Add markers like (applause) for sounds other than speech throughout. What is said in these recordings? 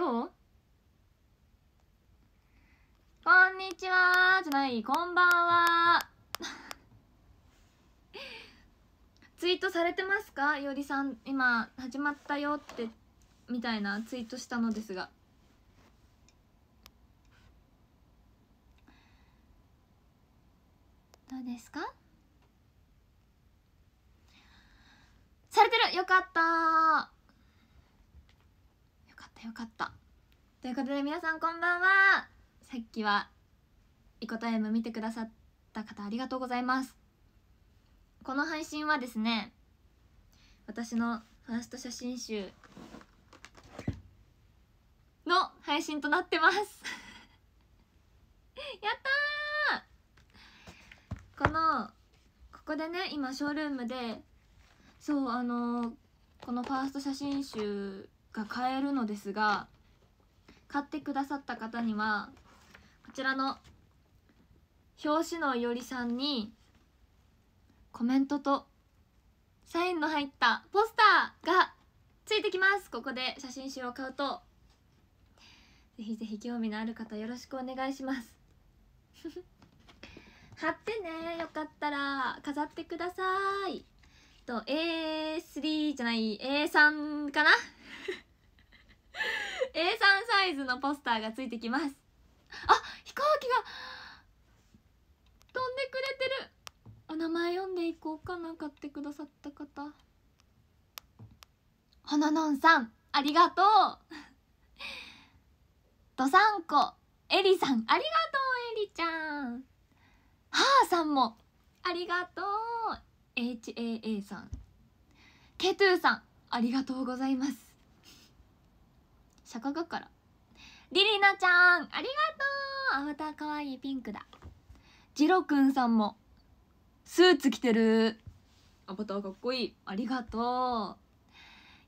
どうこんにちはじゃないこんばんは (laughs) ツイートされてますかよりさん今始まったよってみたいなツイートしたのですがどうですかされてるよかったよかったということで皆さんこんばんはさっきはイコタイム見てくださった方ありがとうございますこの配信はですね私のファースト写真集の配信となってます (laughs) やったーこのここでね今ショールームでそうあのー、このファースト写真集が買えるのですが買ってくださった方にはこちらの表紙のよりさんにコメントとサインの入ったポスターがついてきますここで写真集を買うとぜひぜひ興味のある方よろしくお願いします (laughs) 貼ってねよかったら飾ってくださいと A3 じゃない A3 かな A3 サイズのポスターがついてきますあ飛行機が飛んでくれてるお名前読んでいこうかな買ってくださった方ほののんさんありがとうどさんこえりさんありがとうえりちゃんはあさんもありがとう HAA さんケトゥーさんありがとうございます坂からリリナちゃんありがとうアバターかわいいピンクだジロくんさんもスーツ着てるアバターかっこいいありがとう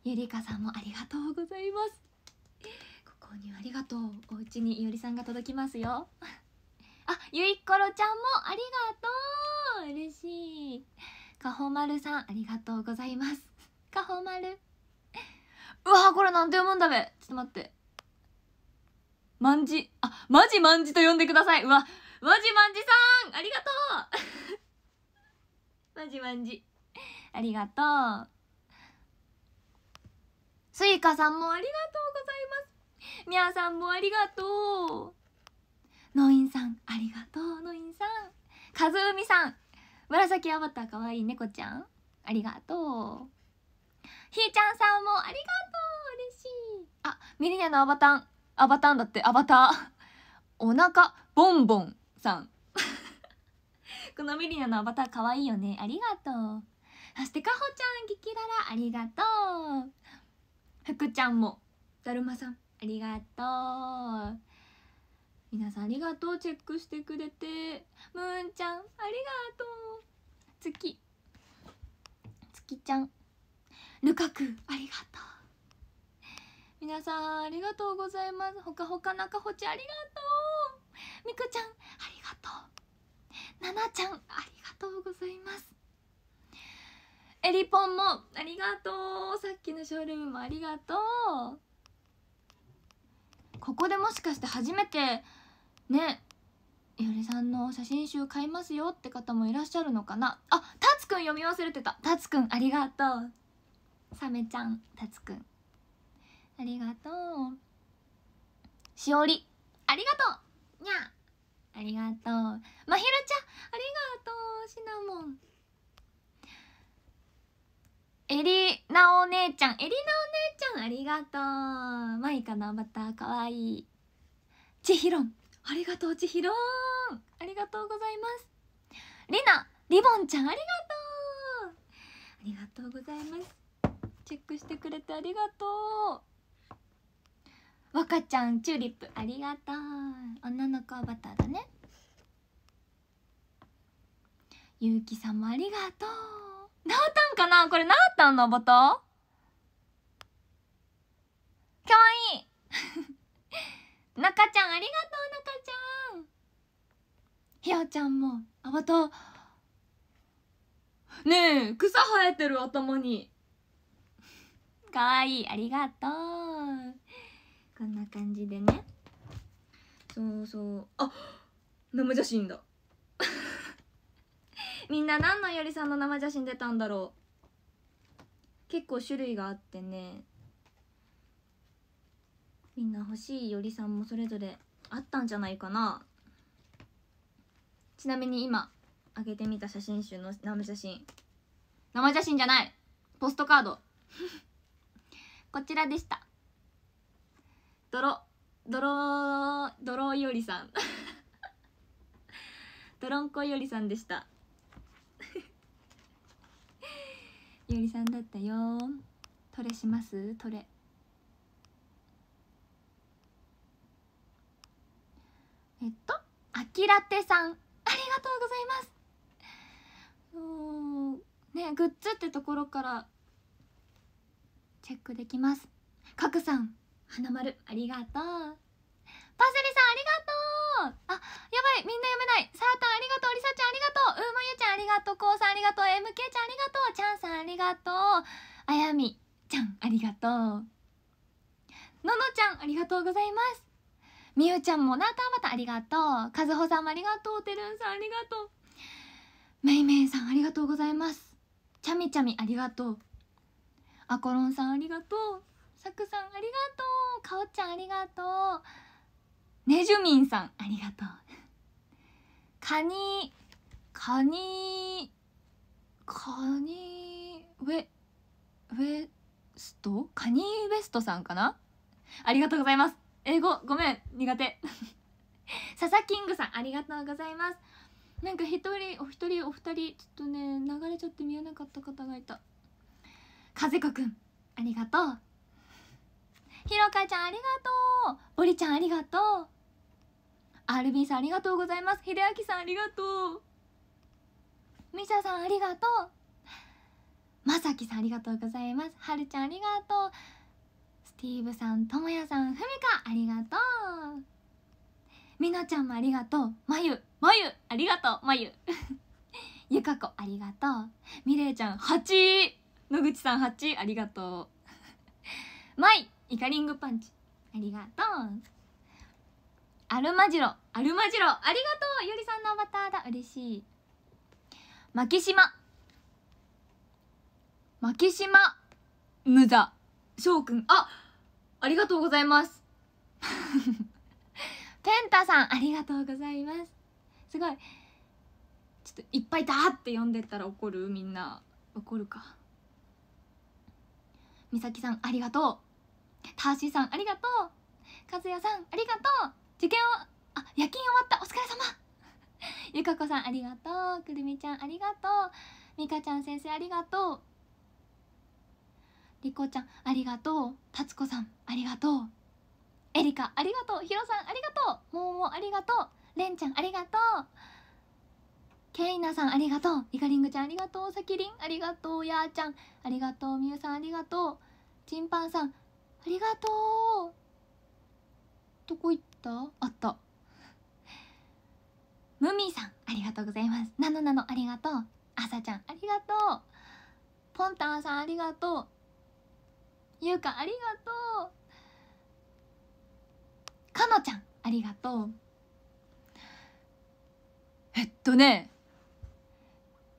ゆりかさんもありがとうございますご購入ありがとうお家にゆりさんが届きますよあゆいころちゃんもありがとう嬉しいかほまるさんありがとうございますかほまるうわこれなんて読むんだべちょっと待ってまんじあまじまんじと呼んでくださいうわまじまんじさんありがとう (laughs) まじまんじありがとうスイカさんもありがとうございますみやさんもありがとうノインさんありがとうノインさんかずうみさん紫アバターかわいい猫ちゃんありがとうひーちゃんさんもありがとう嬉しいあミリニのアバタンアバタンだってアバターお腹ボンボンさん (laughs) このミリニのアバターかわいいよねありがとうそしてかほちゃんキキララありがとうふくちゃんもだるまさんありがとう皆さんありがとうチェックしてくれてムーンちゃんありがとう月月ちゃんルカクありがとう皆さんありがとうございますほかほか中ほちありがとうみくちゃんありがとうななちゃんありがとうございますえりぽんもありがとうさっきのショールームもありがとうここでもしかして初めてねいりさんの写真集買いますよって方もいらっしゃるのかなあたつくん読み忘れてたたつくんありがとうサメちゃんたつくんありがとうしおりありがとうにゃありがとうまひろちゃんありがとうシナモンえりなお姉ちゃんえりなお姉ちゃんありがとうマイカのアバターかわいいちひろんありがとうちひろんありがとうございますりなリボンちゃんありがとうありがとうございますチェックしてくれてありがとう若ちゃんチューリップありがとう女の子アバターだねゆうきさんもありがとうなおたんかなこれなおたんのアバターかわいいなか (laughs) ちゃんありがとうなかちゃんひよちゃんもアバターねえ草生えてる頭にかわいいありがとうこんな感じでねそうそうあ生写真だ (laughs) みんな何のよりさんの生写真出たんだろう結構種類があってねみんな欲しいよりさんもそれぞれあったんじゃないかなちなみに今あげてみた写真集の生写真生写真じゃないポストカードこちらでしたドロドロドロよりさん (laughs) ドロンコよりさんでしたより (laughs) さんだったよトレしますトレえっとあきらてさんありがとうございますもうねグッズってところからチェックできますかくさん花丸ありがとうパセリさんありがとうあやばいみんな読めないサータンありがとうりさちゃんありがとううーまゆちゃんありがとうこうさんありがとう MK ちゃんありがとうちゃんさんありがとうあやみちゃんありがとうののちゃんありがとうございますみゆちゃんもなたまたありがとうかずほさんもありがとうてるんさんありがとうめいめいさんありがとうございますちゃみちゃみありがとうあこロンさんありがとうさくさんありがとうかおちゃんありがとうネジュミンさんありがとうカニカニカニウェウェストカニウェストさんかなありがとうございます英語ごめん苦手 (laughs) ササキングさんありがとうございますなんか一人お一人お二人ちょっとね流れちゃって見えなかった方がいた和子くんありがとうひろかちゃんありがとうぼりちゃんありがとうアルビンさんありがとうございますひあきさんありがとうみささんありがとうまさきさんありがとうございますはるちゃんありがとうスティーブさんともやさんふみかありがとうみなちゃんもありがとうまゆまゆありがとうまゆ (laughs) ゆかこありがとうみれいちゃん8野口さん8ありがとうマイイカリングパンチありがとうアルマジロアルマジロありがとうゆりさんのアバターだ嬉しい牧島牧島無駄翔くんあありがとうございます (laughs) ペンタさんありがとうございますすごいちょっといっぱいだーって呼んでったら怒るみんな怒るかみさきさんありがとうたーしーさんありがとうかずやさんありがとう受験をあ夜勤終わったお疲れ様 (laughs) ゆかこさんありがとうくるみちゃんありがとうみかちゃん先生ありがとうりこちゃんありがとうたつこさんありがとうえりかありがとうひろさんありがとうももありがとうれんちゃんありがとうケイナさんありがとうイカリングちゃんありがとうさきりんありがとうやーちゃんありがとうみゆさんありがとうチンパンさんありがとうどこ行ったあったムミさんありがとうございますなノなノありがとうあさちゃんありがとうポンタンさんありがとうゆうかありがとうかのちゃんありがとうえっとね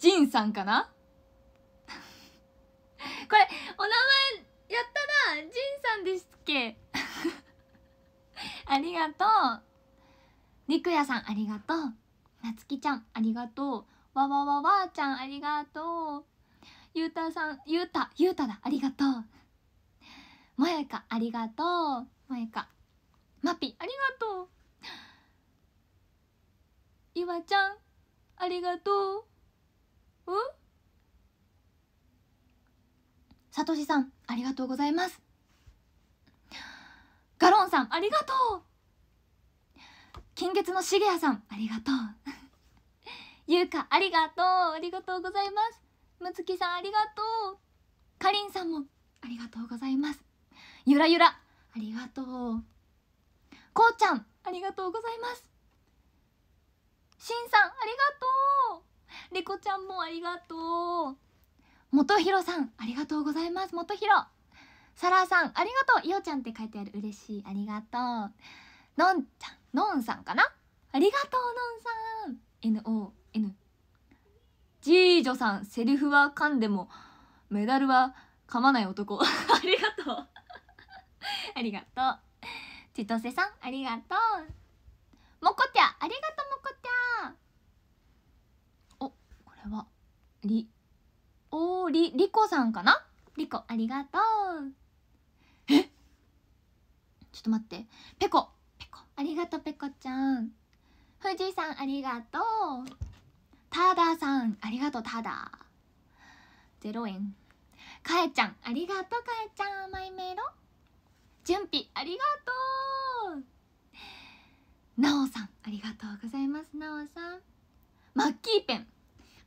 ジンさんかな (laughs) これ、お名前やったなジンさんですっけ (laughs) ありがとう。肉屋さん、ありがとう。なつきちゃん、ありがとう。わわわわーちゃん、ありがとう。ゆうたさん、ゆうた、ゆうただ、ありがとう。もやか、ありがとう。もやか。まぴ、ありがとう。いわちゃん、ありがとう。うんさとしさんありがとうございますガロンさんありがとう金月のしげやさんありがとうゆうかありがとうありがとうございますむつきさんありがとうかりんさんもありがとうございますゆらゆらありがとうこうちゃんありがとうございますしんさんありがとうリコちゃんもありがとう元弘さんありがとうございます元弘サラーさんありがとういおちゃんって書いてある嬉しいありがとうのんちゃんのんさんかなありがとうのんさん NON ジージョさんセリフは噛んでもメダルは噛まない男 (laughs) ありがとうありがとう千歳さんありがとうもこちゃんありがとうもこちゃんれはりおーりりこさんかなりこありがとうえちょっと待ってぺこぺこありがとうぺこちゃん藤井さんありがとうたださんありがとうただ0円かえちゃんありがとうかえちゃんマイメロ準備ありがとうなおさんありがとうございますなおさんマッキーペン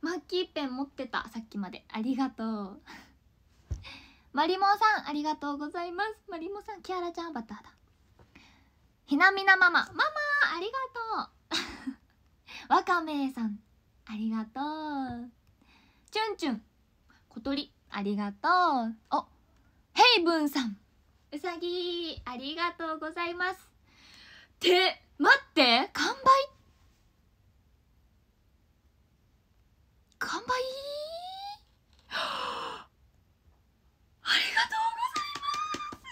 マッキーペン持ってたさっきまでありがとうマリモさんありがとうございますマリモさんキアラちゃんバターだひなみなママママありがとう (laughs) わかめさんありがとうチュンチュン小鳥ありがとうおヘイブンさんうさぎありがとうございますって待って完売って乾杯ありがとうござい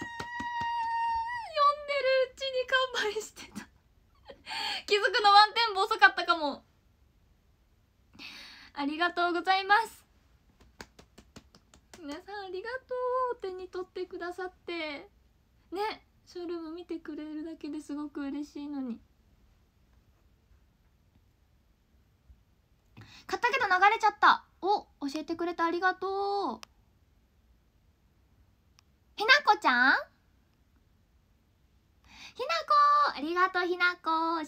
ます読んでるうちに乾杯してた (laughs) 気づくのワンテンポ遅かったかもありがとうございます皆さんありがとう手に取ってくださってねショールーム見てくれるだけですごく嬉しいのに。買ったけど流れちゃったお教えてくれてありがとうひなこちゃんひなこありがとうひなこ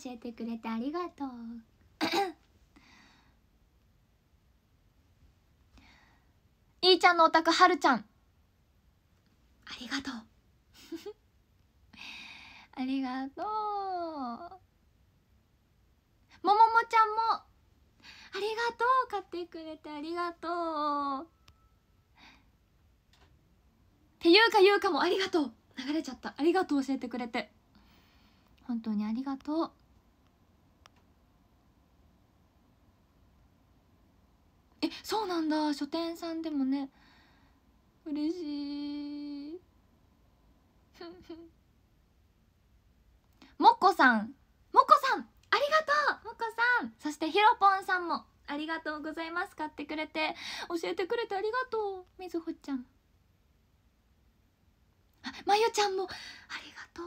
教えてくれてありがとう (coughs) いーちゃんのお宅はるちゃんありがとう (laughs) ありがとうもももちゃんもりがとう買ってくれてありがとうっていうかいうかもありがとう流れちゃったありがとう教えてくれて本当にありがとうえそうなんだ書店さんでもね嬉しいもっこさんもっこさんありがとうもこさんそしてひろぽんさんもありがとうございます買ってくれて教えてくれてありがとうみずほちゃんあまゆちゃんもありがとう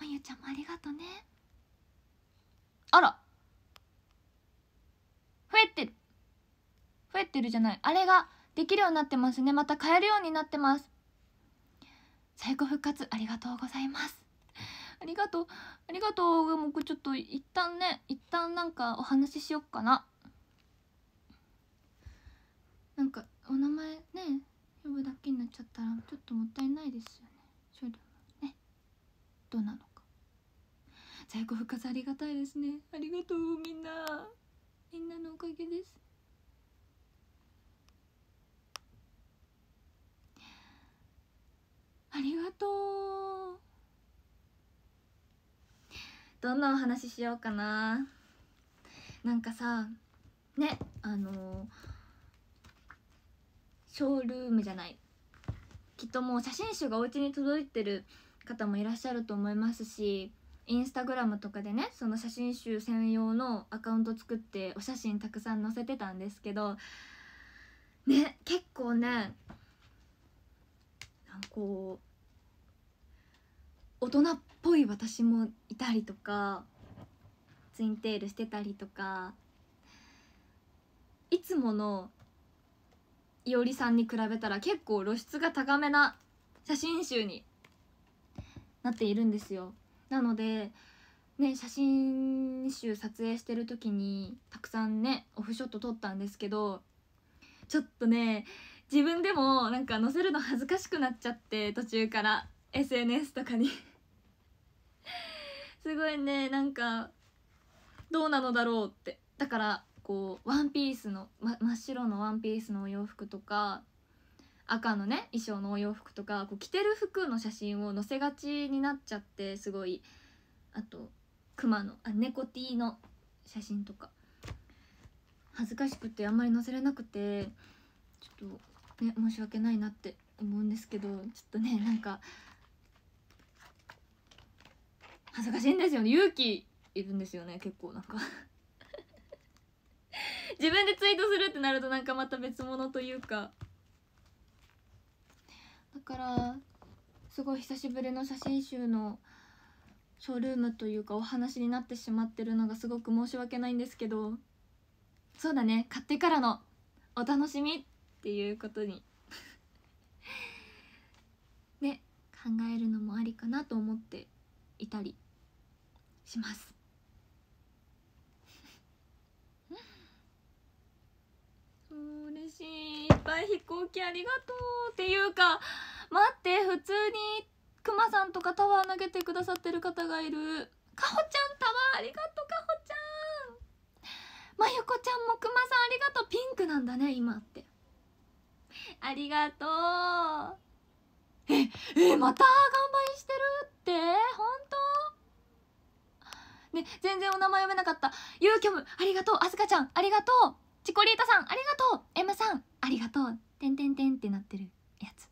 まゆちゃんもありがとうねあら増えてる増えてるじゃないあれができるようになってますねまた買えるようになってます最高復活ありがとうございますありがとうありがとうもうちょっと一旦ね一旦なんかお話ししよっかななんかお名前ね呼ぶだけになっちゃったらちょっともったいないですよね少量ねどうなのか在庫復活ありがたいですねありがとうみんなみんなのおかげですありがとうどんなお話ししようかななんかさねあのショールームじゃないきっともう写真集がお家に届いてる方もいらっしゃると思いますしインスタグラムとかでねその写真集専用のアカウント作ってお写真たくさん載せてたんですけどね結構ねなんかこう大人っぽい私もいたりとかツインテールしてたりとかいつものいおりさんに比べたら結構露出が高めな写真集になっているんですよなのでね写真集撮影してる時にたくさんねオフショット撮ったんですけどちょっとね自分でもなんか載せるの恥ずかしくなっちゃって途中から SNS とかにすごいねなんかどうなのだろうってだからこうワンピースの、ま、真っ白のワンピースのお洋服とか赤のね衣装のお洋服とかこう着てる服の写真を載せがちになっちゃってすごいあと熊のあ猫 T の写真とか恥ずかしくてあんまり載せれなくてちょっとね申し訳ないなって思うんですけどちょっとねなんか恥ずかしいんですよね勇気いるんですよね結構なんか (laughs) 自分でツイートするってなるとなんかまた別物というかだからすごい久しぶりの写真集のショールームというかお話になってしまってるのがすごく申し訳ないんですけどそうだね買ってからのお楽しみっていうことに (laughs) ね考えるのもありかなと思っていたりしますう嬉しいいっぱい飛行機ありがとうっていうか待って普通にくまさんとかタワー投げてくださってる方がいるかほちゃんタワーありがとうかほちゃんまゆこちゃんもくまさんありがとうピンクなんだね今ってありがとうええまた頑張りしてるって本当ね、全然お名前読めなかった。ゆうきょむ、ありがとう。あすかちゃん、ありがとう。チコリータさん、ありがとう。エムさん、ありがとう。てんてんてんってなってるやつ。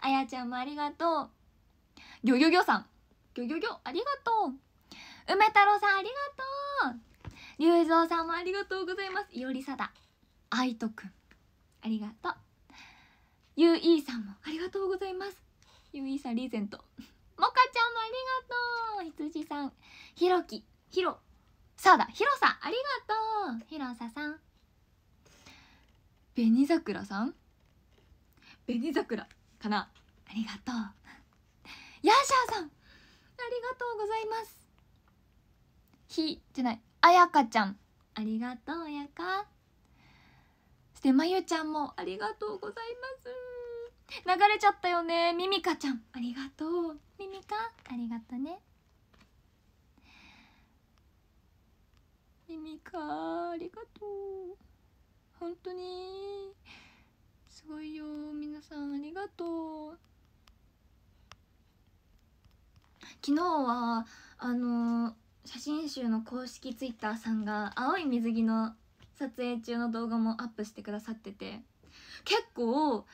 あやちゃんもありがとう。ギョギョギョさん、ギョギョギョ、ありがとう。梅太郎さん、ありがとう。龍造さんもありがとうございます。いおりさだ、あいとくん、ありがとう。ゆういさんもありがとうございます。ゆういさん、リーゼント。もかちゃんもありがとう。ひつじさん、ひろき、ひろそうだひろさんありがとうひろささん紅桜さん紅桜かなありがとうヤーシャーさんありがとうございますひじゃないあやかちゃんありがとうやかで、まゆちゃんもありがとうございます流れちゃったよねみみかちゃんありがとうみみかありがとねミミカありがとう本当にすごいよ皆さんありがとう昨日はあのー、写真集の公式ツイッターさんが青い水着の撮影中の動画もアップしてくださってて結構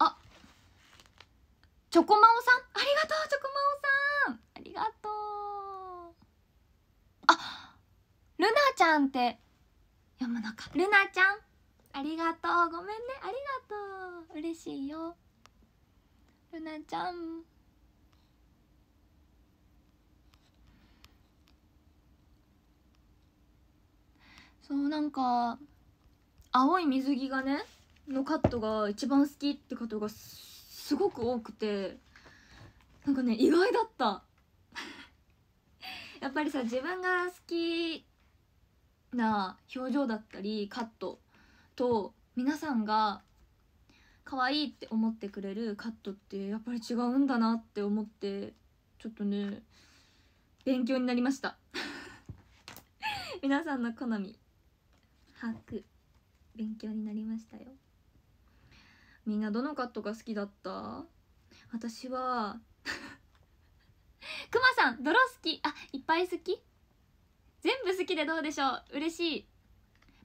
あチョコマオさんありがとうチョコマオさんありがとうルナちゃんって読むのかルナちゃんありがとうごめんねありがとう嬉しいよルナちゃんそうなんか青い水着がねのカットが一番好きってことがすごく多くてなんかね意外だった (laughs) やっぱりさ自分が好きな表情だったりカットと皆さんが可愛いって思ってくれるカットってやっぱり違うんだなって思ってちょっとね勉強になりました (laughs) 皆さんの好み把握勉強になりましたよみんなどのカットが好きだった私はくま (laughs) さん泥好きあいっぱい好き全部好きでどうでしょう嬉しい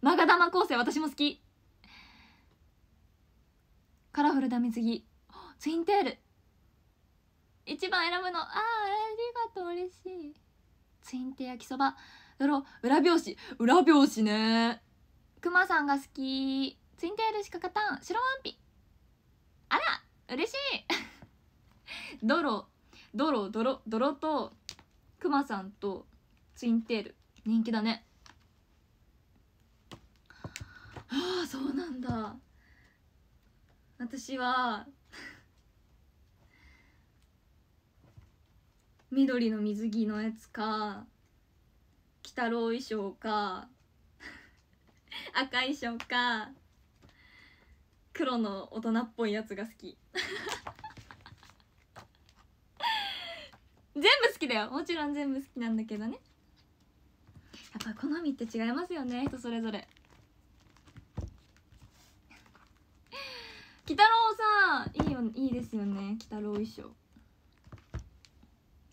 マガダマ構成私も好きカラフルな水着ツインテール一番選ぶのああありがとう嬉しいツインテー焼きそばだろ裏表紙裏表紙ねくまさんが好きツインテールしか勝たん白ワンピあら嬉しい泥泥泥泥とくまさんとツインテール人気だねああそうなんだ私は緑の水着のやつか鬼太郎衣装か赤衣装か黒の大人っぽいやつが好き全部好きだよもちろん全部好きなんだけどねっぱ好みって違いますよね人それぞれ鬼太郎さんいいよいいですよね鬼太郎衣装鬼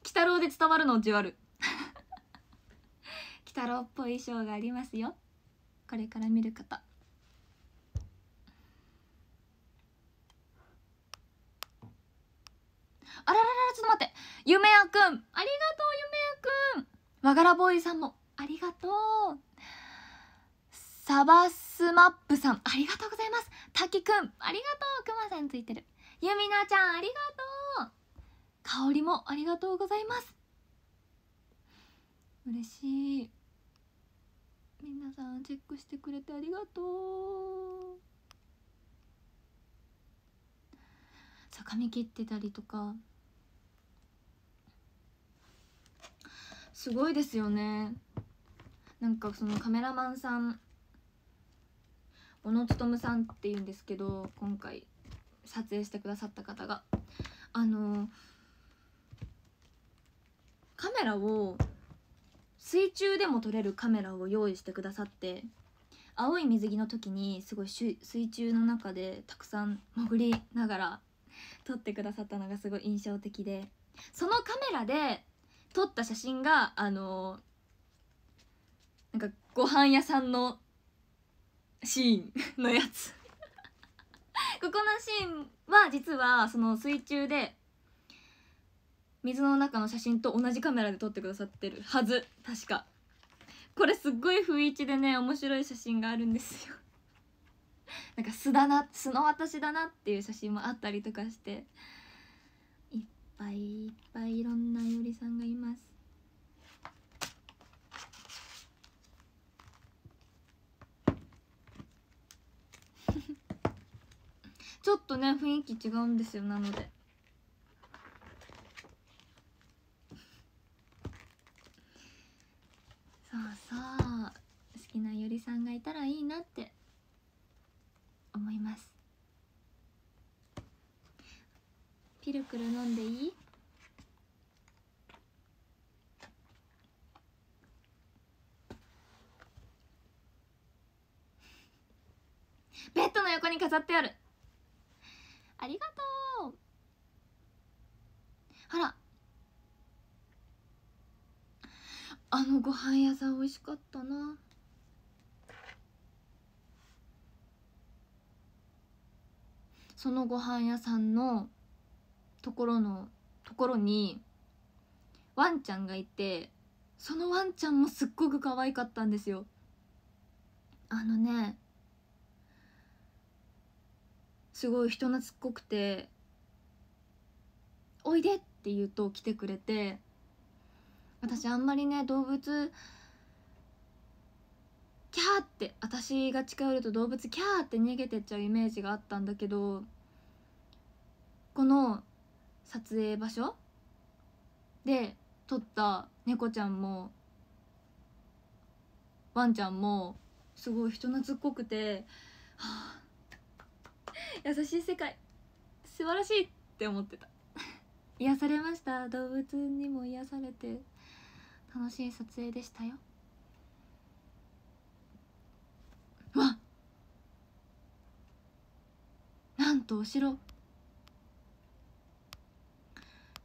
太郎で伝わるのじわる (laughs) 鬼太郎っぽい衣装がありますよこれから見る方あらららちょっと待って夢めやくんありがとう夢めやくんわがらボーイさんもありがとうサバスマップさんありがとうございます滝くんありがとうくまさんついてるゆみなちゃんありがとう香りもありがとうございます嬉しいみなさんチェックしてくれてありがとうそう髪切ってたりとかすごいですよねなんかそのカメラマンさん小野勉さんっていうんですけど今回撮影してくださった方があのカメラを水中でも撮れるカメラを用意してくださって青い水着の時にすごい水中の中でたくさん潜りながら撮ってくださったのがすごい印象的でそのカメラで撮った写真があのーなんかご飯屋さんのシーンのやつ (laughs) ここのシーンは実はその水中で水の中の写真と同じカメラで撮ってくださってるはず確かこれすっごい不一致でね面白い写真があるんですよ (laughs) なんか素だな素の私だなっていう写真もあったりとかしていっぱいいっぱいいろんなよりさんがいますちょっとね雰囲気違うんですよなのでそうそう好きなよりさんがいたらいいなって思いますピルクル飲んでいいベッドの横に飾ってあるありがとうあらあのご飯屋さん美味しかったなそのご飯屋さんのところのところにワンちゃんがいてそのワンちゃんもすっごく可愛かったんですよあのねすごい人懐っこくて「おいで!」って言うと来てくれて私あんまりね動物キャーって私が近寄ると動物キャーって逃げてっちゃうイメージがあったんだけどこの撮影場所で撮った猫ちゃんもワンちゃんもすごい人懐っこくてはあ (laughs) 優しい世界素晴らしいって思ってた癒されました動物にも癒されて楽しい撮影でしたよわなんとお城ちょっと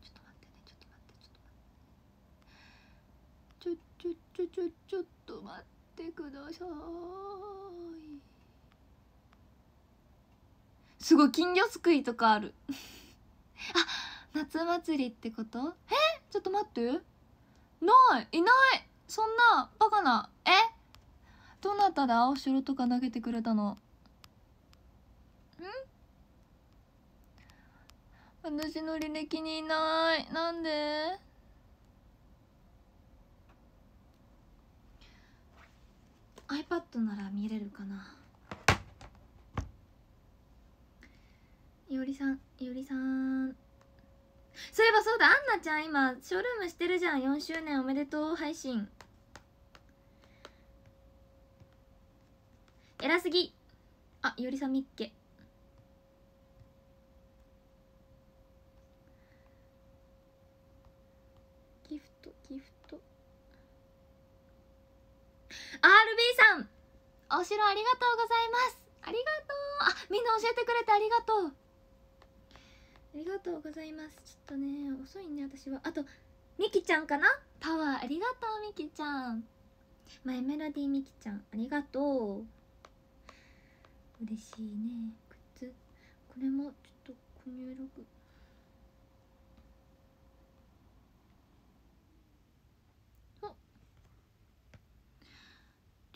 待ってねちょっと待ってちょっと待ってちょちょちょちょちょっと待ってくださいすごい金魚すくいとかある (laughs) あ夏祭りってことえちょっと待ってないいないそんなバカなえどなたで青白とか投げてくれたのん私の履歴にいないなんでアイパッドなら見れるかないおりさんいおりさんそういえばそうだアンナちゃん今ショールームしてるじゃん4周年おめでとう配信偉すぎあいおりさんみっけギフトギフト RB さんお城ありがとうございますありがとうあみんな教えてくれてありがとうありがとうございますちょっとね遅いね私はあとみきちゃんかなパワーありがとうみきちゃんマイメロディーみきちゃんありがとう嬉しいね靴これもちょっとご入力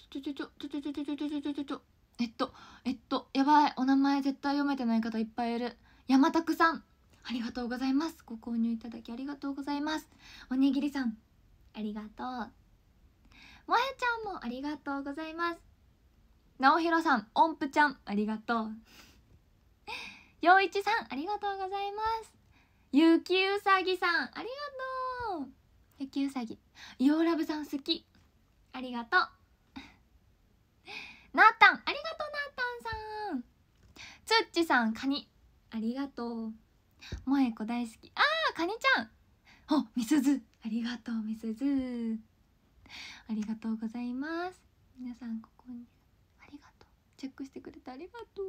ちょちょちょちょちょちょちょちょちょちょちょえっとえっとやばいお名前絶対読めてない方いっぱいいる山くさんありがとうございますご購入いただきありがとうございますおにぎりさんありがとうもえちゃんもありがとうございますなおひろさんおんぷちゃんありがとうよういちさんありがとうございますゆきうさぎさんありがとうゆきうさぎようラブさん好きありがとうなーたんありがとうなーたんさんつっちさんカニありがとう萌子大好きああかにちゃんあみすずありがとうみすずありがとうございます皆さんここにありがとうチェックしてくれてありがとう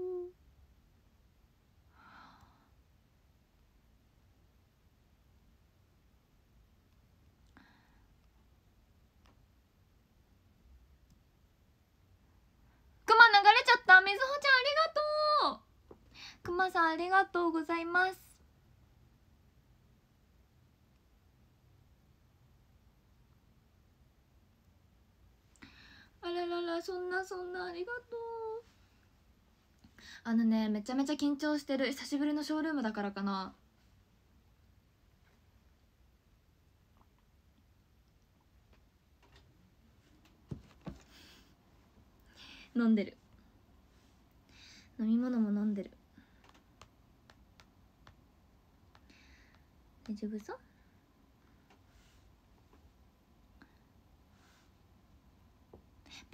クマ流れちゃったみずほちゃんありがとうクマさんありがとうございますあらららそんなそんなありがとうあのねめちゃめちゃ緊張してる久しぶりのショールームだからかな飲んでる飲み物も飲んでる大丈夫そう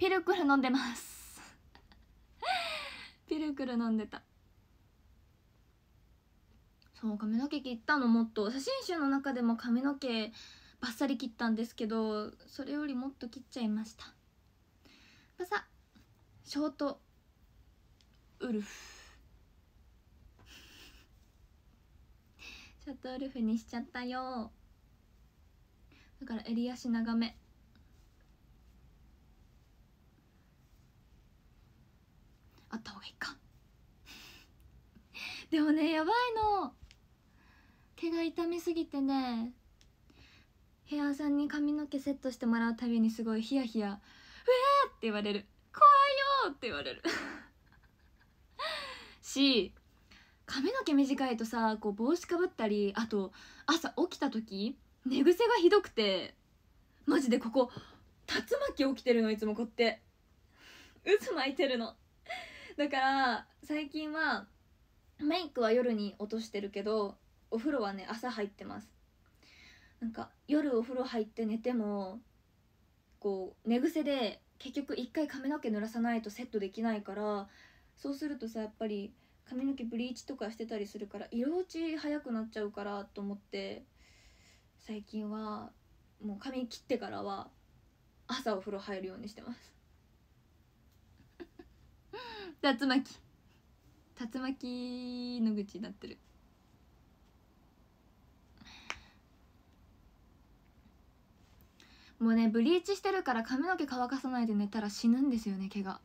ピルクル飲んでますピルクル飲んでたそう髪の毛切ったのもっと写真集の中でも髪の毛バッサリ切ったんですけどそれよりもっと切っちゃいましたパサショートウルフショートウルフにしちゃったよだから襟足長めあった方がいいか (laughs) でもねやばいの毛が痛みすぎてねヘアさんに髪の毛セットしてもらうたびにすごいヒヤヒヤ「うえー!」って言われる「怖いよ!」って言われる (laughs) し髪の毛短いとさこう帽子かぶったりあと朝起きた時寝癖がひどくてマジでここ竜巻起きてるのいつもこうやって渦巻いてるの (laughs) だから最近はメイクは夜に落としてるけどお風呂はね朝入ってますなんか夜お風呂入って寝てもこう寝癖で結局一回髪の毛濡らさないとセットできないからそうするとさやっぱり髪の毛ブリーチとかしてたりするから色落ち早くなっちゃうからと思って最近はもう髪切ってからは朝お風呂入るようにしてます (laughs) 竜巻竜巻の口になってるもうねブリーチしてるから髪の毛乾かさないで寝たら死ぬんですよね毛が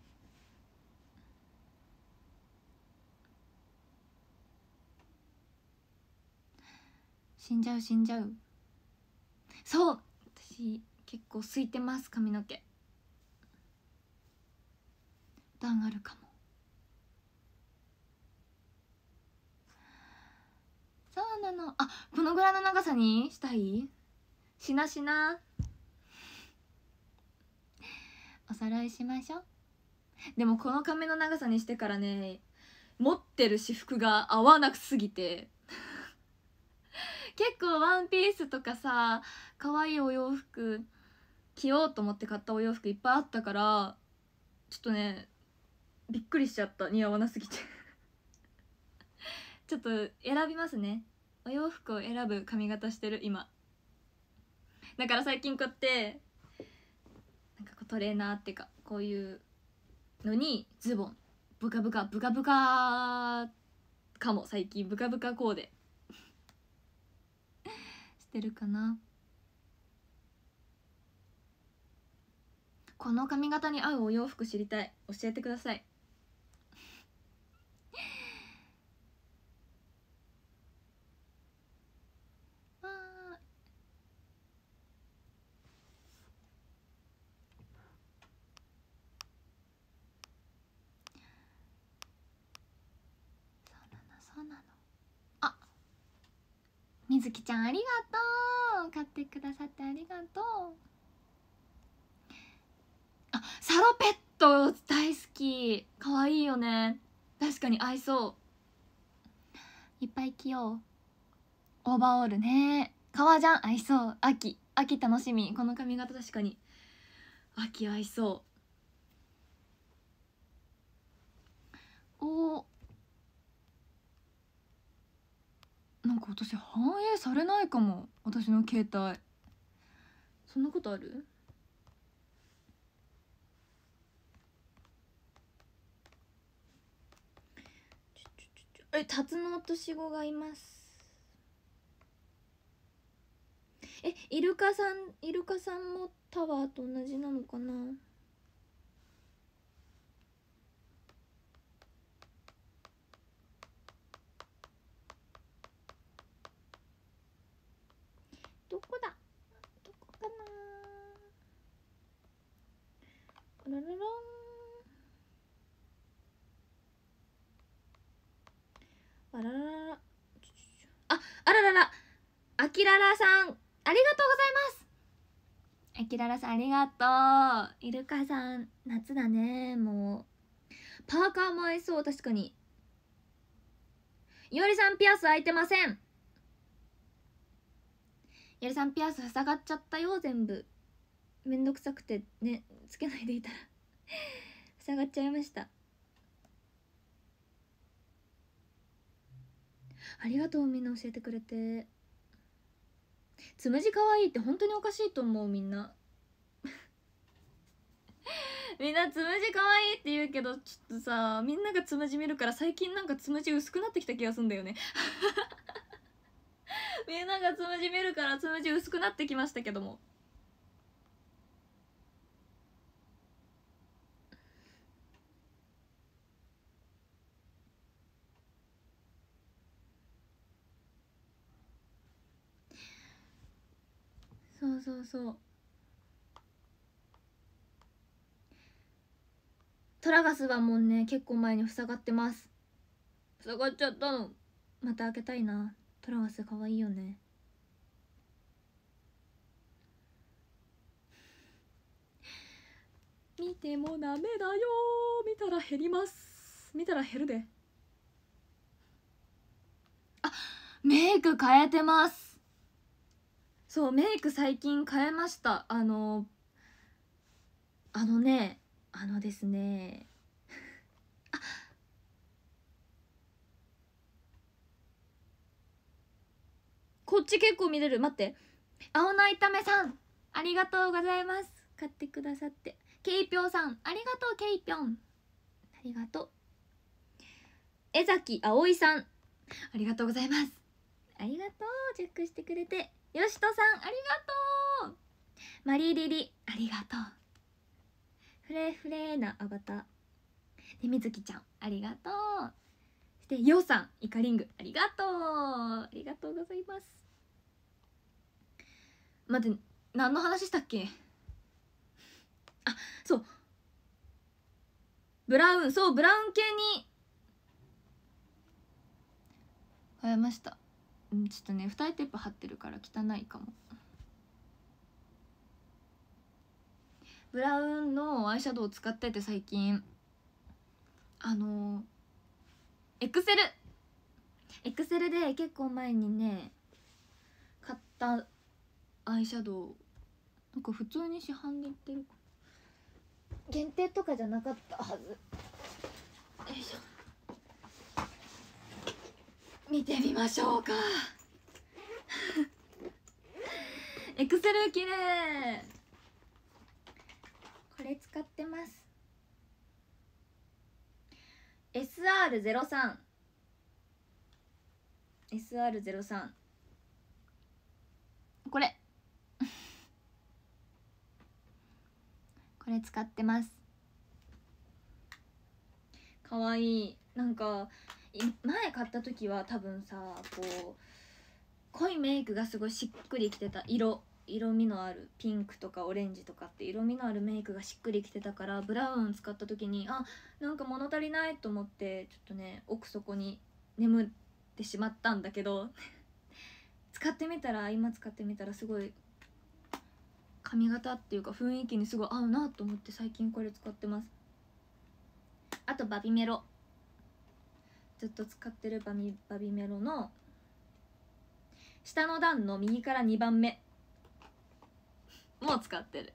死んじゃう死んじゃうそう私結構すいてます髪の毛旦あるかもそうなのあこのぐらいの長さにしたいしなしなおさらいしましょうでもこの髪の長さにしてからね持ってる私服が合わなくすぎて (laughs) 結構ワンピースとかさ可愛いお洋服着ようと思って買ったお洋服いっぱいあったからちょっとねびっくりしちゃった似合わなすぎて (laughs) ちょっと選びますねお洋服を選ぶ髪型してる今だから最近こうやってなんかこうトレーナーっていうかこういうのにズボンブカブカブカブカかも最近ブカブカコーデ (laughs) してるかなこの髪型に合うお洋服知りたい教えてくださいずきちゃんありがとう買ってくださってありがとうあサロペット大好きかわいいよね確かに合いそういっぱい着ようオーバーオールね革ジャン合いそう秋秋楽しみこの髪型確かに秋合いそうおなんか私反映されないかも私の携帯そんなことあるえタツノオトシゴがいますえイルカさんイルカさんもタワーと同じなのかなどこだどこかなあらららんあらららああらららあきららさんありがとうございますあきららさんありがとうイルカさん夏だねもうパーカーも合いそう確かにいおりさんピアス開いてませんやりさんピアス塞がっちゃったよ全部めんどくさくてねつけないでいたら (laughs) 塞がっちゃいましたありがとうみんな教えてくれてつむじかわいいって本当におかしいと思うみんな (laughs) みんなつむじかわいいって言うけどちょっとさみんながつむじ見るから最近なんかつむじ薄くなってきた気がすんだよねみんながつむじ見るからつむじ薄くなってきましたけどもそうそうそうトラガスはもうね結構前に塞がってます塞がっちゃったのまた開けたいなトラバス可愛いよね見てもダメだよ見たら減ります見たら減るであメイク変えてますそうメイク最近変えましたあのあのねあのですねこっち結構見れる待って青菜炒めさんありがとうございます買ってくださってケイピョンさんありがとうケイピョンありがとう江崎葵さんありがとうございますありがとうチェックしてくれてよしとさんありがとうマリーリリありがとうフレフレなアバターでみずきちゃんありがとうでようさんイカリングありがとうありがとうございます待って何の話したっけあそうブラウンそうブラウン系に変えましたんちょっとね二重テープ貼ってるから汚いかもブラウンのアイシャドウを使ってて最近あのーエクセルエクセルで結構前にね買ったアイシャドウなんか普通に市販で売ってる限定とかじゃなかったはずよいしょ見てみましょうかエクセル綺麗これ使ってます SR03 SR03 これ (laughs) これ使ってますかわいいなんか前買った時は多分さこう濃いメイクがすごいしっくりきてた色色味のあるピンクとかオレンジとかって色味のあるメイクがしっくりきてたからブラウン使った時にあなんか物足りないと思ってちょっとね奥底に眠ってしまったんだけど (laughs) 使ってみたら今使ってみたらすごい髪型っていうか雰囲気にすごい合うなと思って最近これ使ってますあとバビメロずっと使ってるバビバビメロの下の段の右から2番目もう使ってる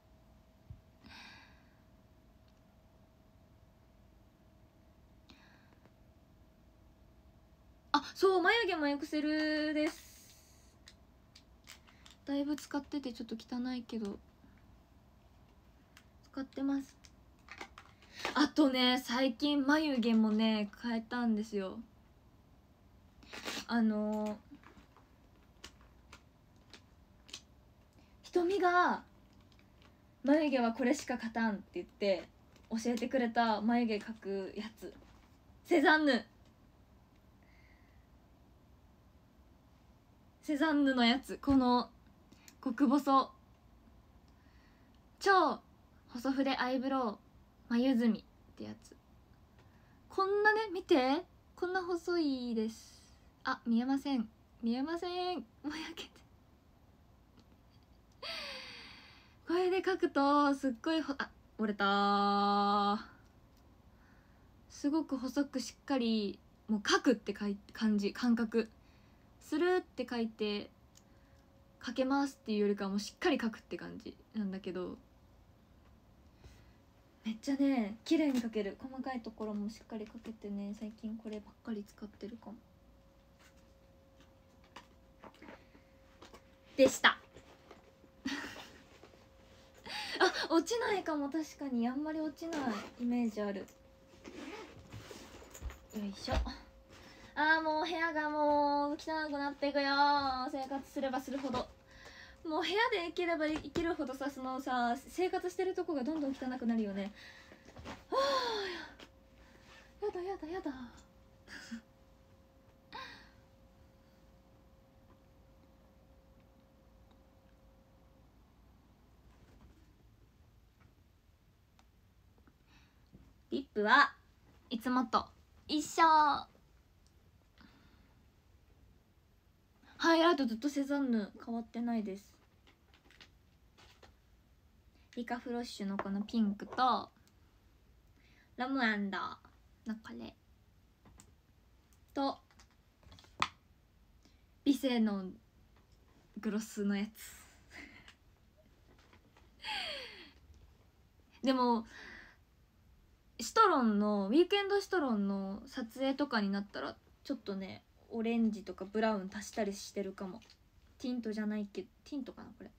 あそう眉毛もエクセルですだいぶ使っててちょっと汚いけど使ってますあとね最近眉毛もね変えたんですよあのー、瞳が眉毛はこれしか勝たんって言って教えてくれた眉毛描くやつセザンヌセザンヌのやつこの極細超細筆アイブロウ眉墨ってやつこんなね見てこんな細いですあ見えません見えませんもやけてで書くとすっごいあ折れたすごく細くしっかりもう書くって書い感じ感覚するって書いて書けますっていうよりかはもうしっかり書くって感じなんだけどめっちゃね綺麗に書ける細かいところもしっかり書けてね最近こればっかり使ってるかもでしたあ落ちないかも確かにあんまり落ちないイメージあるよいしょああもう部屋がもう汚くなっていくよ生活すればするほどもう部屋で生きれば生きるほどさそのさ生活してるとこがどんどん汚くなるよねはあやだやだやだリップはいつもと一緒ハイライトずっとセザンヌ変わってないですリカフロッシュのこのピンクとラムアンダーのこれと美声のグロスのやつ (laughs) でもシトロンのウィークエンドシトロンの撮影とかになったらちょっとねオレンジとかブラウン足したりしてるかもティントじゃないけどティントかなこれ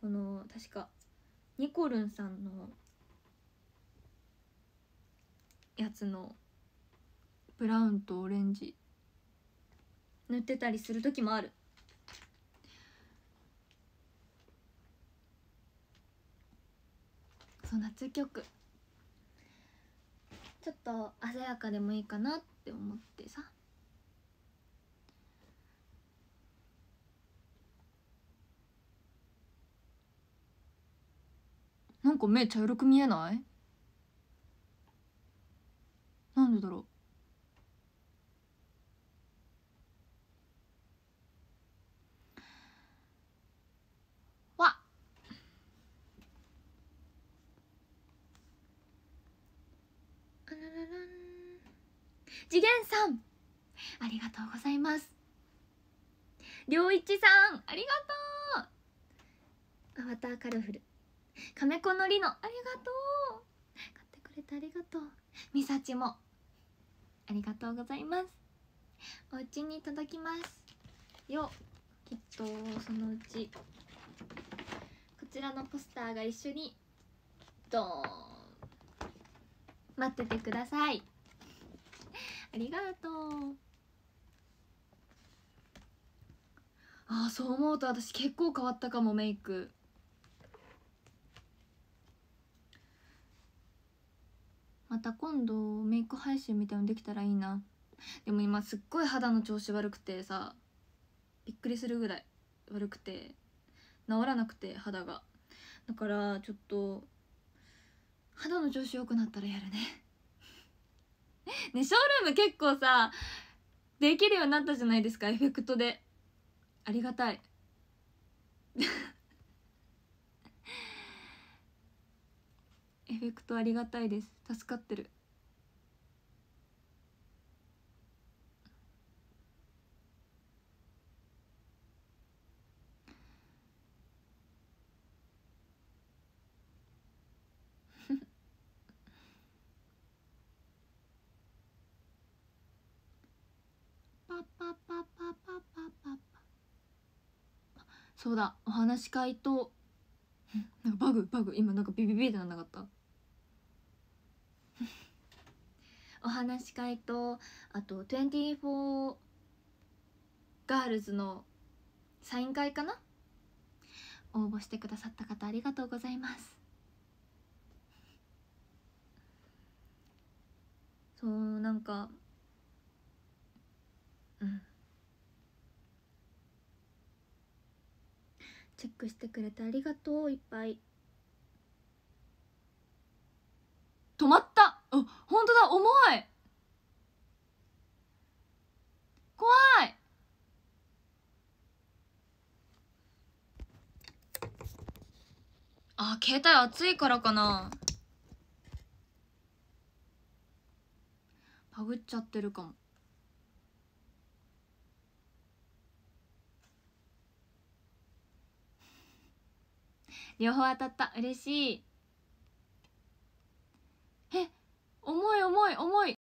この確かニコルンさんのやつのブラウンとオレンジ塗ってたりする時もあるそう夏曲ちょっと鮮やかでもいいかなって思ってさなんか目茶色く見えないなんでだろう次元さんありがとうございますりょういちさんありがとうアバターカラフル亀子のりのありがとう買ってくれてありがとうみさちもありがとうございますお家に届きますよきっとそのうちこちらのポスターが一緒にドーン待っててくださいありがとうあそう思うと私結構変わったかもメイクまた今度メイク配信みたいのできたらいいなでも今すっごい肌の調子悪くてさびっくりするぐらい悪くて治らなくて肌がだからちょっと肌の調子良くなったらやるね (laughs) ねショールーム結構さできるようになったじゃないですかエフェクトでありがたい (laughs) エフェクトありがたいです助かってるそうだお話し会と (laughs) なんかバグバグ今なんかビビビってなんなかった (laughs) お話し会とあと24ガールズのサイン会かな応募してくださった方ありがとうございますそうなんかチェックしてくれてありがとういっぱい止まったあ本当だ重い怖いあ携帯熱いからかなパグっちゃってるかも両方当たった嬉しいえ重い重い重い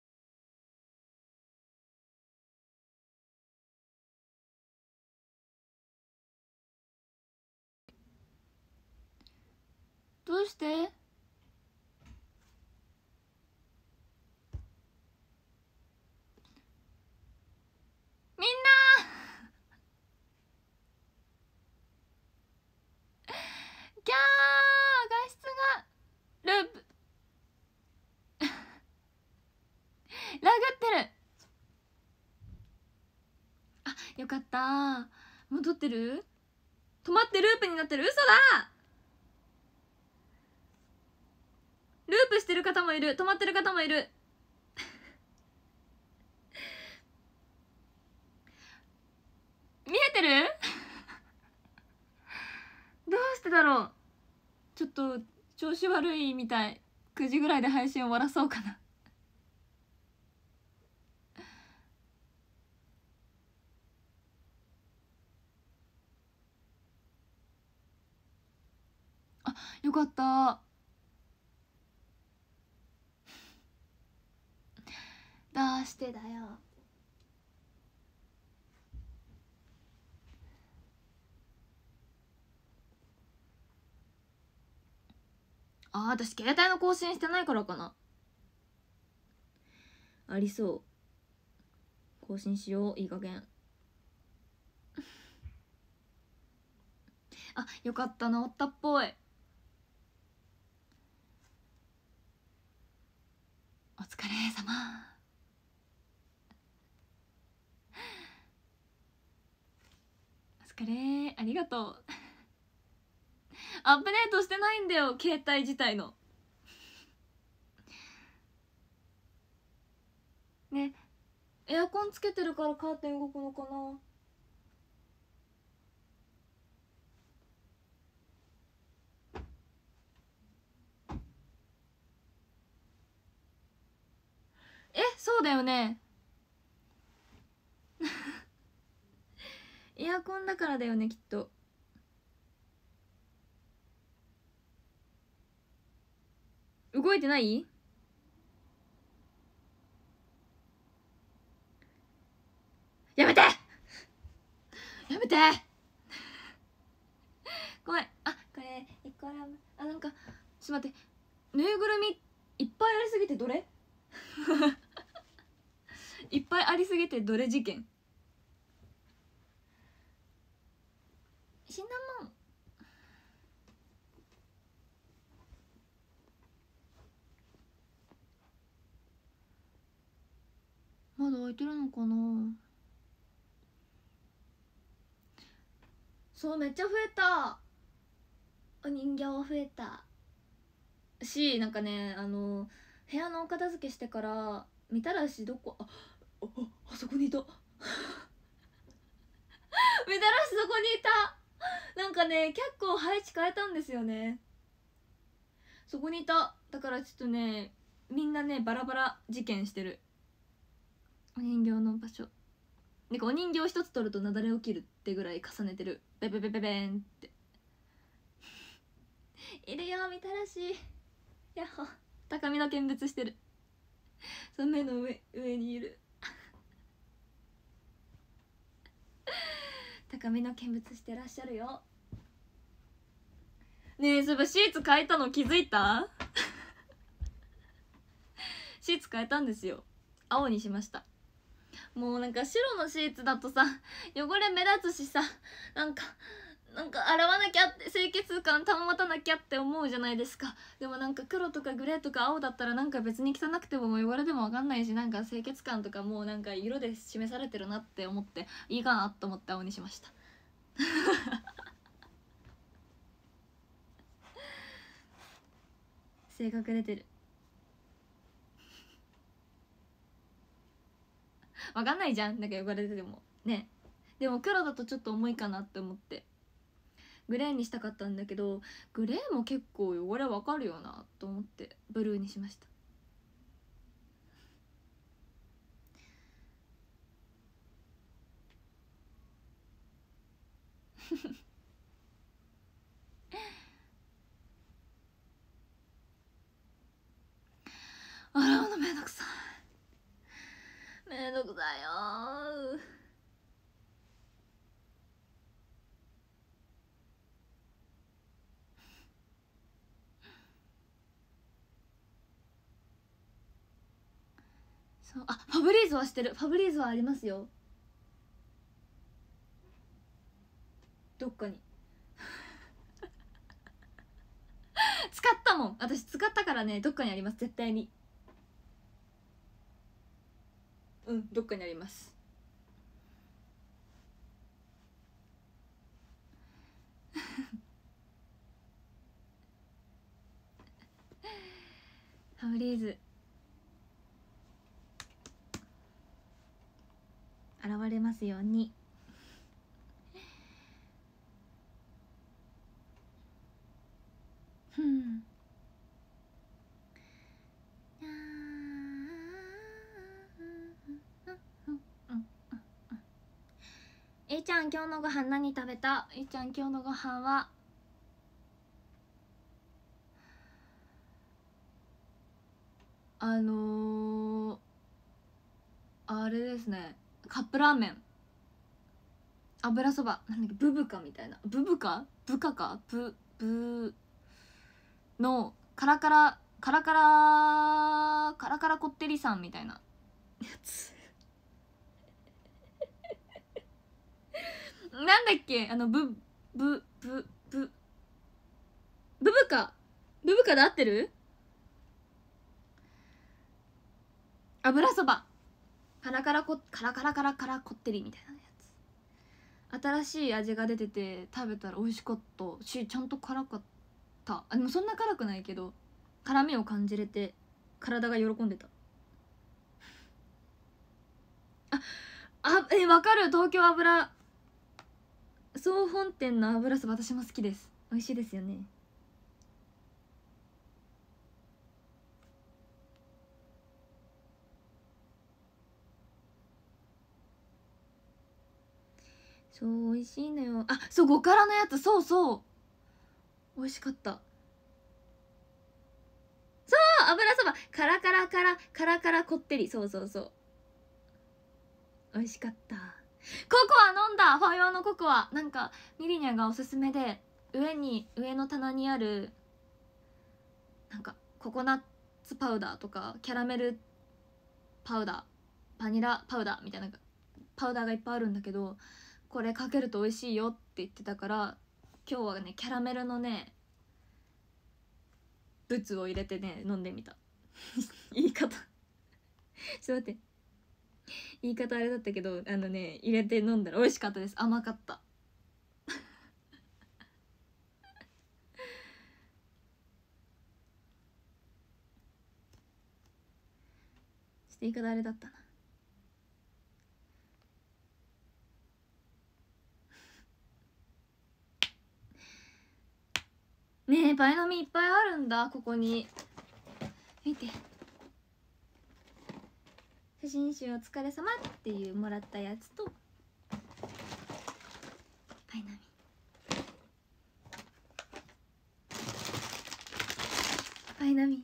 どうしてみんなキャー画質がループ (laughs) ラグってるあよかった戻ってる止まってループになってる嘘だループしてる方もいる止まってる方もいるっと調子悪いみたい9時ぐらいで配信終わらそうかなあよかったどうしてだよああ私携帯の更新してないからかなありそう更新しよういい加減 (laughs) あよかった治ったっぽいお疲れ様 (laughs) お疲れありがとうアップデートしてないんだよ携帯自体のねエアコンつけてるからカーテン動くのかなえそうだよね (laughs) エアコンだからだよねきっと動いてないやめてやめてごめんあこれイコラブあなんかちょっと待ってぬいぐるみいっぱいありすぎてどれ (laughs) いっぱいありすぎてどれ事件シナモンまだ開いてるのかなそうめっちゃ増えたお人形増えたしなんかねあの部屋のお片付けしてからみたらしどこあああそこにいた (laughs) みたらしそこにいたなんかね結構配置変えたんですよねそこにいただからちょっとねみんなねバラバラ事件してるお人形の場所なんかお人形一つ取ると雪崩起きるってぐらい重ねてるベベベベベンって「(laughs) いるよみたらしやっほ高みの見物してるその目の上上にいる (laughs) 高みの見物してらっしゃるよねえそういえばシーツ変えたの気づいた (laughs) シーツ変えたんですよ青にしましたもうなんか白のシーツだとさ汚れ目立つしさなんかなんか洗わなきゃって清潔感保たなきゃって思うじゃないですかでもなんか黒とかグレーとか青だったらなんか別に汚くても汚れでも分かんないしなんか清潔感とかもうなんか色で示されてるなって思っていいかなと思って青にしました (laughs) 性格出てる分 (laughs) かんないじゃんなんかばれててもねでも黒だとちょっと重いかなって思ってグレーにしたかったんだけどグレーも結構汚れ分かるよなと思ってブルーにしましたフフ洗うのめんどくさいめんどくさいよそうあファブリーズはしてるファブリーズはありますよどっかに (laughs) 使ったもん私使ったからねどっかにあります絶対にうんどっかにありますハウリーズ現れますように。うんえいちゃん今日のご飯何食べたえいちゃん今日のご飯はあのー、あれですねカップラーメン油そばなんだっけブブカみたいなブブカブカかブブのカラカラカラカラカラカラこってりさんみたいなやつなんだっけあのブブブブブブカブブカで合ってる油そばカラカラこカラカラカラカラこってりみたいなやつ新しい味が出てて食べたら美味しかったしちゃんと辛かったあでもそんな辛くないけど辛みを感じれて体が喜んでたああえわかる東京油総本店の油そば私も好きです美味しいですよねそう美味しいのよあそう五辛のやつそうそう美味しかったそう油そばカラカラカラカラカラこってりそうそうそう美味しかったココア飲んだファイワのココアなんかミリニャがおすすめで上に上の棚にあるなんかココナッツパウダーとかキャラメルパウダーバニラパウダーみたいなパウダーがいっぱいあるんだけどこれかけると美味しいよって言ってたから今日はねキャラメルのねブツを入れてね飲んでみた (laughs) 言い方 (laughs) ちょっと待って言い方あれだったけどあのね入れて飲んだら美味しかったです甘かったちょ (laughs) っと言い方あれだったな (laughs) ねえパイの実いっぱいあるんだここに見て。写真集お疲れ様っていうもらったやつとパイナミパイナミ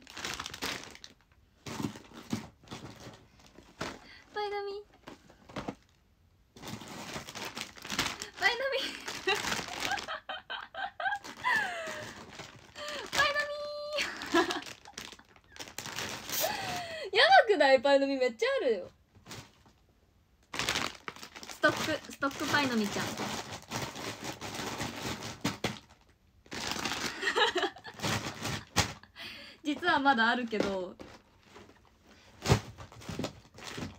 みちゃん (laughs) 実はまだあるけど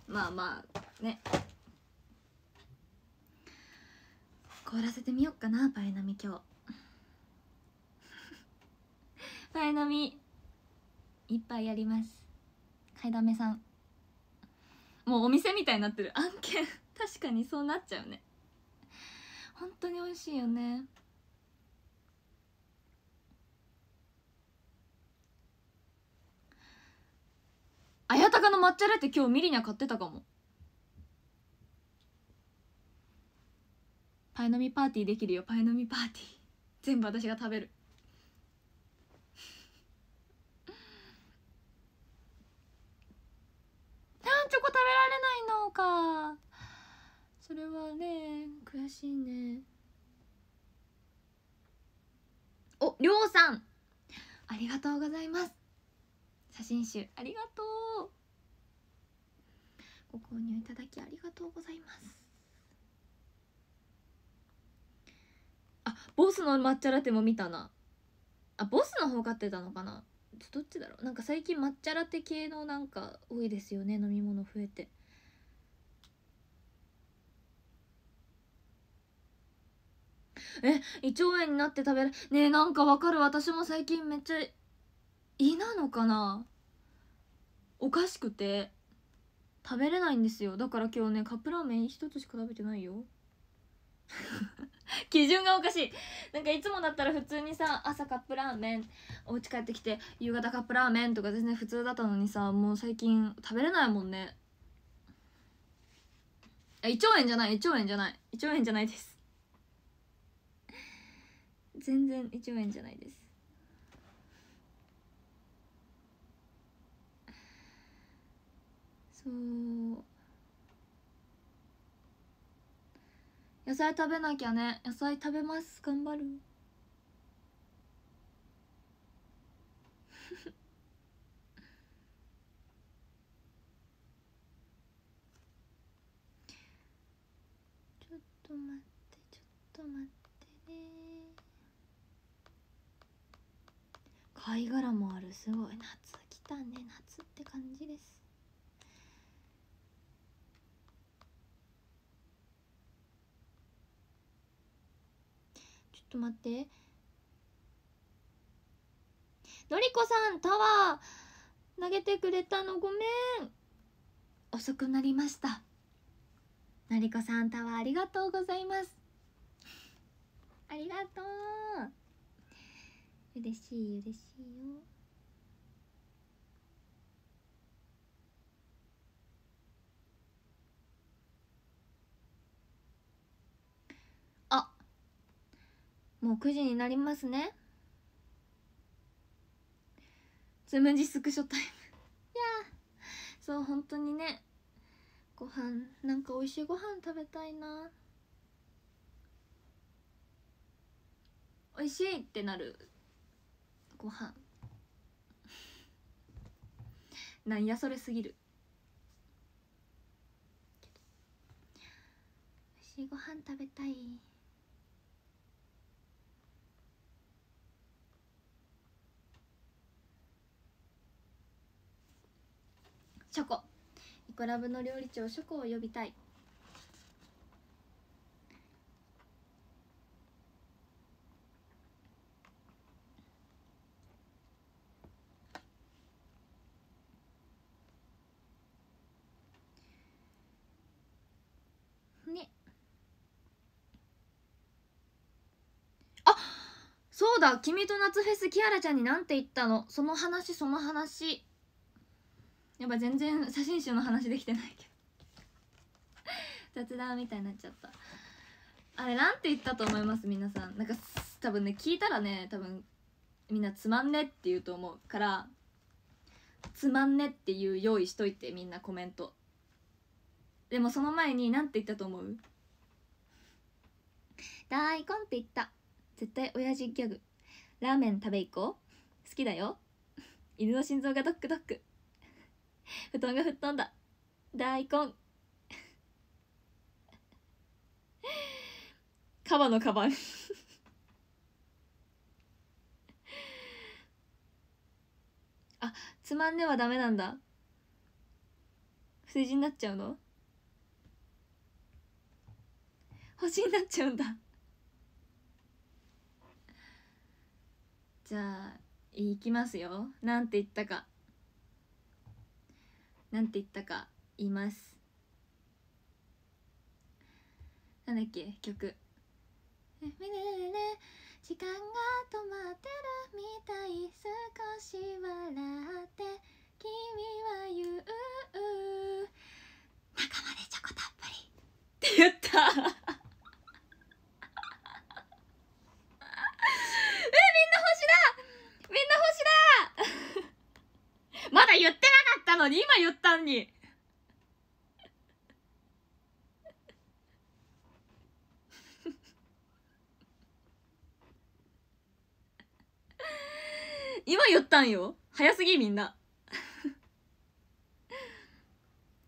まあまあね凍らせてみようかなパイナミ今日 (laughs) パイナミ。いっぱいやります買いだめさんもうお店みたいになってる案件確かにそうなっちゃうね本当に美味しいよねあやたかの抹茶ラテ今日ミリニャ買ってたかもパイ飲みパーティーできるよパイ飲みパーティー全部私が食べるあチョコ食べられないのかそれはね悔しいねおりょうさんありがとうございます写真集ありがとうご購入いただきありがとうございますあボスの抹茶ラテも見たなあボスの方買ってたのかなどっちだろうなんか最近抹茶ラテ系のなんか多いですよね飲み物増えてえ胃腸炎になって食べるねえなんかわかる私も最近めっちゃ胃なのかなおかしくて食べれないんですよだから今日ねカップラーメン一つしか食べてないよ (laughs) 基準がおかしいなんかいつもだったら普通にさ朝カップラーメンお家帰ってきて夕方カップラーメンとか全然普通だったのにさもう最近食べれないもんね胃腸炎じゃない胃腸炎じゃない胃腸炎じゃないです全然一面じゃないですそう野菜食べなきゃね野菜食べます頑張る (laughs) ちょっと待ってちょっと待って貝殻もあるすごい夏来たね夏って感じですちょっと待ってのりこさんタワー投げてくれたのごめん遅くなりましたのりこさんタワーありがとうございますありがとう嬉しい嬉しいよあもう9時になりますねつむじスクショタイムいやそう本当にねご飯なんか美味しいご飯食べたいな美味しいってなるご飯なんやそれすぎる美味しいご飯食べたいチョコイコラブの料理長ショコを呼びたいそうだ君と夏フェスキアラちゃんになんて言ったのその話その話やっぱ全然写真集の話できてないけど (laughs) 雑談みたいになっちゃったあれなんて言ったと思います皆さんなんか多分ね聞いたらね多分みんなつまんねって言うと思うからつまんねっていう用意しといてみんなコメントでもその前に何て言ったと思う大根って言った絶対親父ギャグラーメン食べ行こう好きだよ犬の心臓がドックドック布団が吹っ飛んだ大根カバのカバンあつまんではダメなんだ不正字になっちゃうの星になっちゃうんだじゃあいきますよなんて言ったかなんて言ったか言いますなんだっけ曲「時間が止まってるみたい少し笑って君は言う」「仲間でチョコたっぷり」って言ったまだ言ってなかったのに、今言ったんに。(laughs) 今言ったんよ。早すぎみんな。っ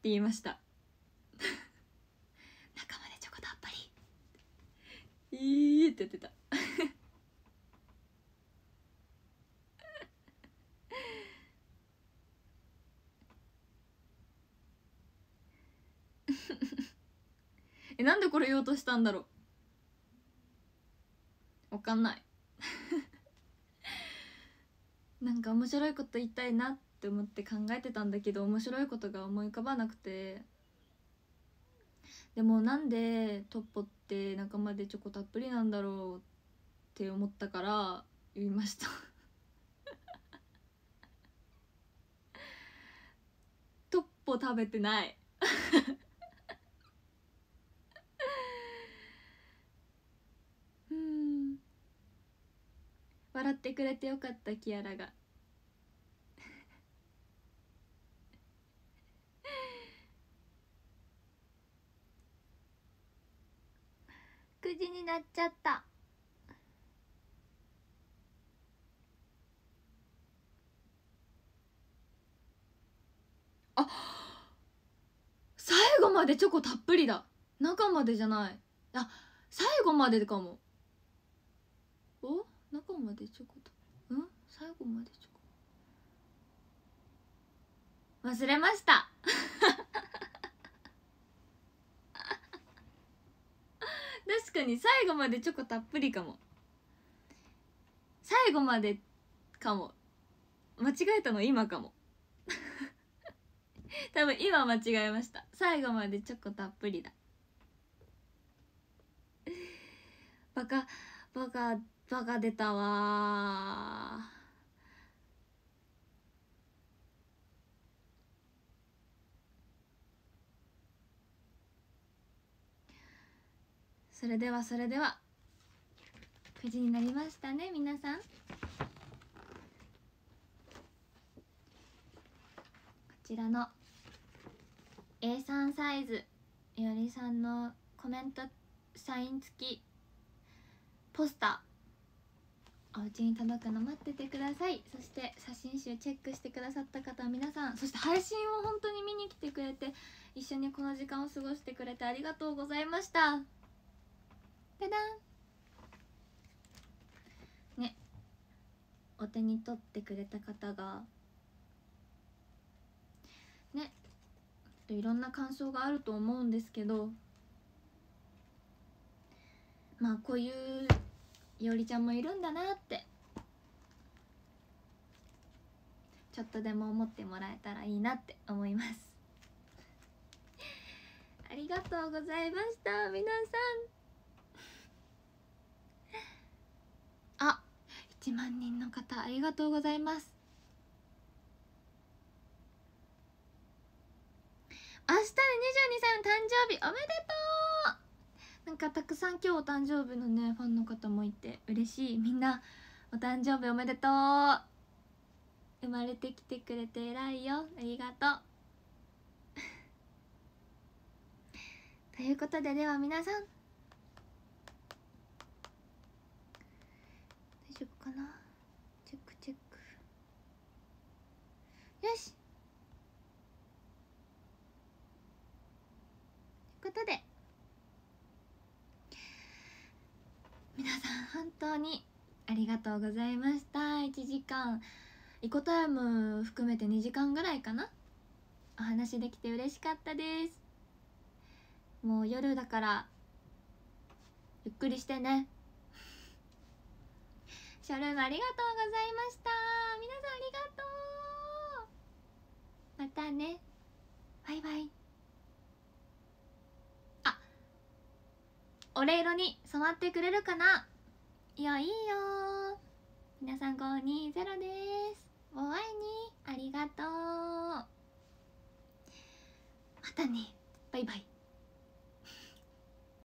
て言いました。(laughs) 仲間でチョコたっぷり。いいって言ってた。えなんでこれ言おうとしたんだろうわかんない (laughs) なんか面白いこと言いたいなって思って考えてたんだけど面白いことが思い浮かばなくてでもなんでトッポって仲間でチョコたっぷりなんだろうって思ったから言いました (laughs) トッポ食べてないてくれてよかったキアラが9時 (laughs) になっちゃったあ最後までチョコたっぷりだ中までじゃないあ最後までかもお中までチョコとうん最後までチョコ忘れました (laughs) 確かに最後までチョコたっぷりかも最後までかも間違えたの今かも (laughs) 多分今間違えました最後までチョコたっぷりだバカバカバカ出たわそれではそれでは無事になりましたね皆さんこちらの A3 サイズいおりさんのコメントサイン付きポスターお家に届くの待っててくださいそして写真集チェックしてくださった方皆さんそして配信を本当に見に来てくれて一緒にこの時間を過ごしてくれてありがとうございましたペダンねお手に取ってくれた方がねいろんな感想があると思うんですけどまあこういういおりちゃんもいるんだなってちょっとでも思ってもらえたらいいなって思いますありがとうございました皆さんあ1万人の方ありがとうございます明日で22歳の誕生日おめでとうなんかたくさん今日お誕生日のねファンの方もいて嬉しいみんなお誕生日おめでとう生まれてきてくれて偉いよありがとう (laughs) ということででは皆さん大丈夫かなチェックチェックよしということで皆さん本当にありがとうございました1時間イコタイム含めて2時間ぐらいかなお話できて嬉しかったですもう夜だからゆっくりしてねショルームありがとうございました皆さんありがとうまたねバイバイお礼色に染まってくれるかないやいいよ皆さん5ゼロですお会いにありがとうまたねバイバイ